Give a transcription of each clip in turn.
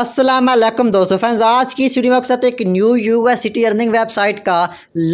असलम दोस्तों फ्रेंड्स आज की इस वीडियो में साथ एक न्यू सिटी अर्निंग वेबसाइट का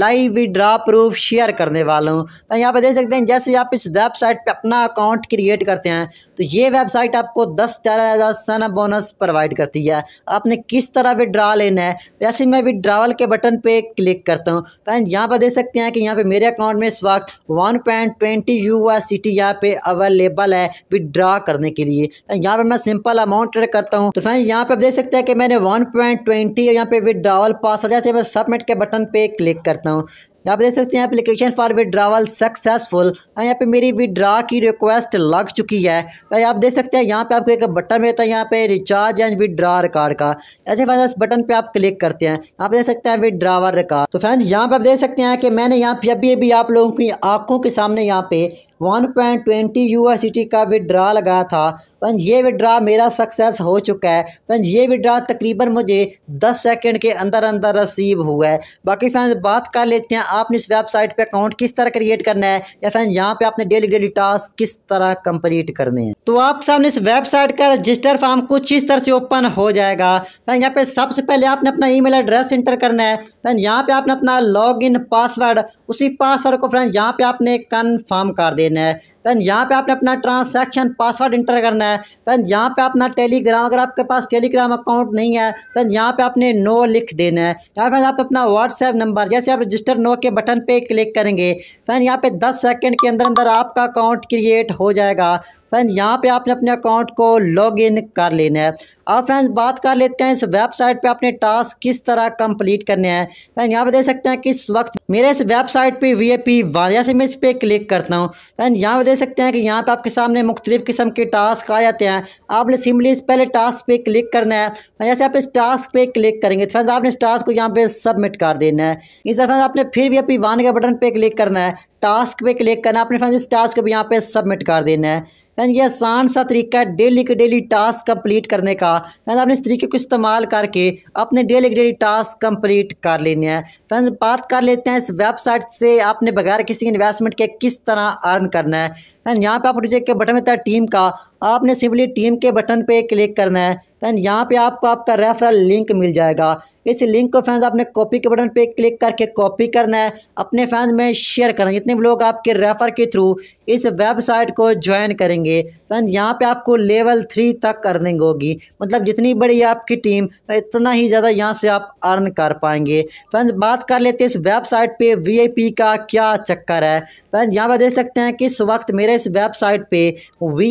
लाइव विड्रा प्रूफ शेयर करने वाला हूँ तो यहाँ पे देख सकते हैं जैसे आप इस वेबसाइट पे अपना अकाउंट क्रिएट करते हैं तो ये वेबसाइट आपको दस ग्यारह हज़ार सन बोनस प्रोवाइड करती है आपने किस तरह विड्रा लेना है वैसे मैं विड्रावल के बटन पे क्लिक करता हूँ फ्रेंड यहाँ पर देख सकते हैं कि यहाँ पे मेरे अकाउंट में इस वक्त one point twenty U R C T यहाँ पे अवेलेबल है विड्रा करने के लिए यहाँ पर मैं सिंपल अमाउंट एड करता हूँ तो फ्रेंड यहाँ पर देख सकते हैं कि मैंने वन पॉइंट ट्वेंटी यहाँ पे विड्रावल पासवर्ड है मैं सबमिट के बटन पे क्लिक करता हूँ यहाँ पे देख सकते हैं एप्लीकेशन फॉर विदड्रावल सक्सेसफुल यहाँ पे मेरी विदड्रा की रिक्वेस्ट लग चुकी है आप देख सकते हैं यहाँ पे आपको एक बटन मिलता है यहाँ पे रिचार्ज एंड विदड्रा रिकार्ड का ऐसे फैंस बटन पे आप क्लिक करते हैं यहाँ पे देख सकते हैं विदड्रावल रिकार्ड तो फैंस यहाँ पे आप देख सकते हैं कि मैंने यहाँ पे अभी अभी आप लोगों की आंखों के सामने यहाँ पे वन पॉइंट ट्वेंटी टी का विड्रा लगा था फ्रेंड ये विड्रा मेरा सक्सेस हो चुका है फ्रेंड ये विड्रा तकरीबन मुझे दस सेकेंड के अंदर अंदर रसीव हुआ है बाकी फैन बात कर लेते हैं आपने इस वेबसाइट पर अकाउंट किस तरह क्रिएट करना है या फैन यहाँ पे आपने डेली डेली टास्क किस तरह कंप्लीट करने हैं तो आप सामने इस वेबसाइट का रजिस्टर फॉर्म कुछ इस तरह से ओपन हो जाएगा फैन यहाँ पे सबसे पहले आपने अपना ई एड्रेस एंटर करना है फ्रेंड यहाँ पे आपने अपना लॉगिन पासवर्ड उसी पासवर्ड को फ्रेंड यहाँ पे आपने कन्फर्म कर देना है फैन यहाँ पे आपने अपना ट्रांसैक्शन पासवर्ड इंटर करना है फैन यहाँ पे अपना टेलीग्राम अगर आपके पास टेलीग्राम अकाउंट नहीं है फैन यहाँ पे आपने नो लिख देना है या फिर आप अपना व्हाट्सएप नंबर जैसे आप रजिस्टर नो के बटन पे क्लिक करेंगे फैन यहाँ पे दस सेकेंड के अंदर अंदर आपका अकाउंट क्रिएट हो जाएगा फ्रेंड यहाँ पे आपने अपने अकाउंट को लॉगिन कर लेना है अब फ्रेंड्स बात कर लेते हैं इस वेबसाइट पे अपने टास्क किस तरह कंप्लीट करने हैं फ्रेंड यहाँ पे देख सकते हैं किस वक्त मेरे इस वेबसाइट पे वी ए पी वाजिया से मैं इस पर क्लिक करता हूँ फ्रेंड यहाँ पे देख सकते हैं कि यहाँ पे आपके सामने मुख्तलिफ़ किस्म के टास्क आ जाते हैं आपने सिम्पली इस पहले टास्क पर क्लिक करना है जैसे आप इस टास्क पर क्लिक करेंगे फ्रेंड आपने इस टास्क को यहाँ पे सबमिट कर देना है इस तरह आपने फिर वी ए पी वन के बटन पर क्लिक करना है टास्क पे क्लिक करना है अपने फ्रेंड्स इस टास्क को भी यहाँ पे सबमिट कर देना है यानी ये आसान सा तरीका है डेली के डेली टास्क कंप्लीट करने का फ्रेंड्स आपने इस तरीके को इस्तेमाल करके अपने डेली के डेली टास्क कंप्लीट कर लेने हैं फ्रेंड्स बात कर लेते हैं इस वेबसाइट से आपने बगैर किसी इन्वेस्टमेंट के किस तरह अर्न करना है एंड यहाँ पे आप मुझे के बटन में था टीम का आपने सिंपली टीम के बटन पे क्लिक करना है फैन यहाँ पे आपको आपका रेफरल लिंक मिल जाएगा इस लिंक को फैंस आपने कॉपी के बटन पे क्लिक करके कॉपी करना है अपने फैंस में शेयर करना जितने भी लोग आपके रेफ़र के थ्रू इस वेबसाइट को ज्वाइन करेंगे फैंस यहाँ पे आपको लेवल थ्री तक अर्निंग होगी मतलब जितनी बड़ी आपकी टीम इतना ही ज़्यादा यहाँ से आप अर्न कर पाएंगे फैंस बात कर लेते हैं इस वेबसाइट पर वी का क्या चक्कर है फैंस यहाँ पर देख सकते हैं कि इस वक्त मेरे इस वेबसाइट पर वी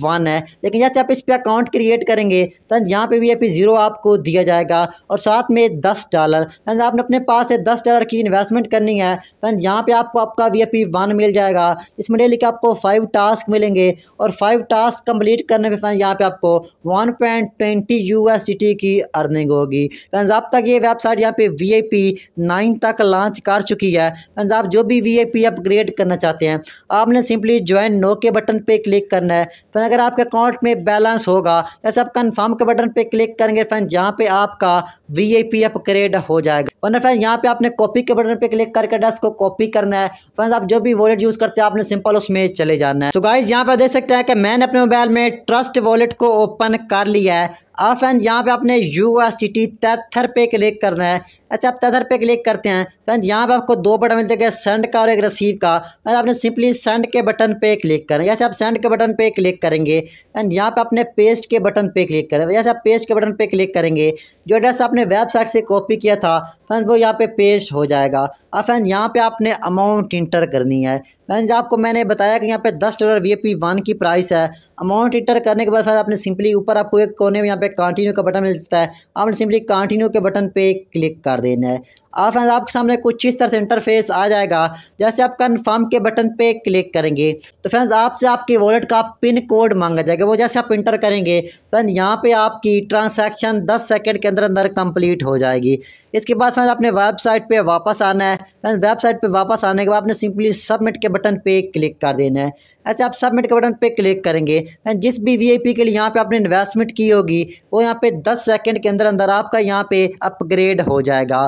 वन है लेकिन जैसे आप इस पर अकाउंट क्रिएट करेंगे तो यहाँ पे भी अभी ज़ीरो आपको दिया जाएगा और साथ में दस डॉलर फ्रेंड्स आपने अपने पास से दस डॉलर की इन्वेस्टमेंट करनी है फ्रेंड्स यहाँ पे आपको आपका वी पी वन मिल जाएगा इसमें डेली के आपको फाइव टास्क मिलेंगे और फाइव टास्क कंप्लीट करने पर फ्रेंड्स यहाँ पे आपको one point twenty U S T की अर्निंग होगी फ्रेंड्स अब तक ये वेबसाइट यहाँ पे वी आई पी नाइन तक लॉन्च कर चुकी है फ्रेंड्स आप जो भी वी आई पी अपग्रेड करना चाहते हैं आपने सिंपली ज्वाइन नो के बटन पर क्लिक करना है फ्रेंड अगर आपके अकाउंट में बैलेंस होगा जैसे तो आप कन्फर्म के बटन पे क्लिक करेंगे फैन यहाँ पे आपका वी आई पी अपग्रेड हो जाएगा वरना फैन यहाँ पे आपने कॉपी के बटन पे क्लिक करके डेस्क को कॉपी करना है फ्रेंड्स आप जो भी वॉलेट यूज़ करते हैं आपने सिंपल उसमें चले जाना है तो गाइज यहाँ पर देख सकते हैं कि मैंने अपने मोबाइल में ट्रस्ट वॉलेट को ओपन कर लिया है और फैन यहाँ पे आपने U S T T tether पे क्लिक करना है अच्छा आप तदर पे क्लिक करते हैं फ्रेंड यहाँ पर आपको दो बटन मिलते हैं सेंड का और एक रिसीव का फ्रेंड आपने सिंपली सेंड के बटन पे क्लिक करें जैसे आप सेंड के बटन पे क्लिक करेंगे एंड यहाँ पर अपने पेस्ट के बटन पे क्लिक करें जैसे आप पेस्ट के बटन पे क्लिक करेंगे जो एड्रेस आपने वेबसाइट से कॉपी किया था फ्रेंड वो यहाँ पे पेस्ट हो जाएगा और फ्रेंड यहाँ पे आपने अमाउंट इंटर करनी है फ्रेंड आपको मैंने बताया कि यहाँ पर दस डॉलर वी पी वन की प्राइस है अमाउंट इंटर करने के बाद फ्रेंड आपने सिंपली ऊपर आपको एक कोने में यहाँ पर कंटिन्यू का बटन मिलता है आपने सिंपली कंटिन्यू के बटन पर क्लिक कर दिन है आप आपके सामने कुछ इस तरह से इंटरफेस आ जाएगा जैसे आप कन्फर्म के बटन पे क्लिक करेंगे तो फ्रेंड्स आपसे आपके वॉलेट का पिन कोड मांगा जाएगा वो जैसे आप इंटर करेंगे फ्रेंड यहाँ पे आपकी ट्रांसैक्शन 10 सेकंड के अंदर अंदर कंप्लीट हो जाएगी इसके बाद फ्रेंड्स आपने वेबसाइट पे वापस आना है फ्रेंड्स वेबसाइट पे वापस आने के बाद आपने सिंपली सबमिट के बटन पे क्लिक कर देना है ऐसे आप सबमिट के बटन पे क्लिक करेंगे फ्रेंड जिस भी वी के लिए यहाँ पे आपने इन्वेस्टमेंट की होगी वो यहाँ पे 10 सेकंड के अंदर अंदर आपका यहाँ पे अपग्रेड हो जाएगा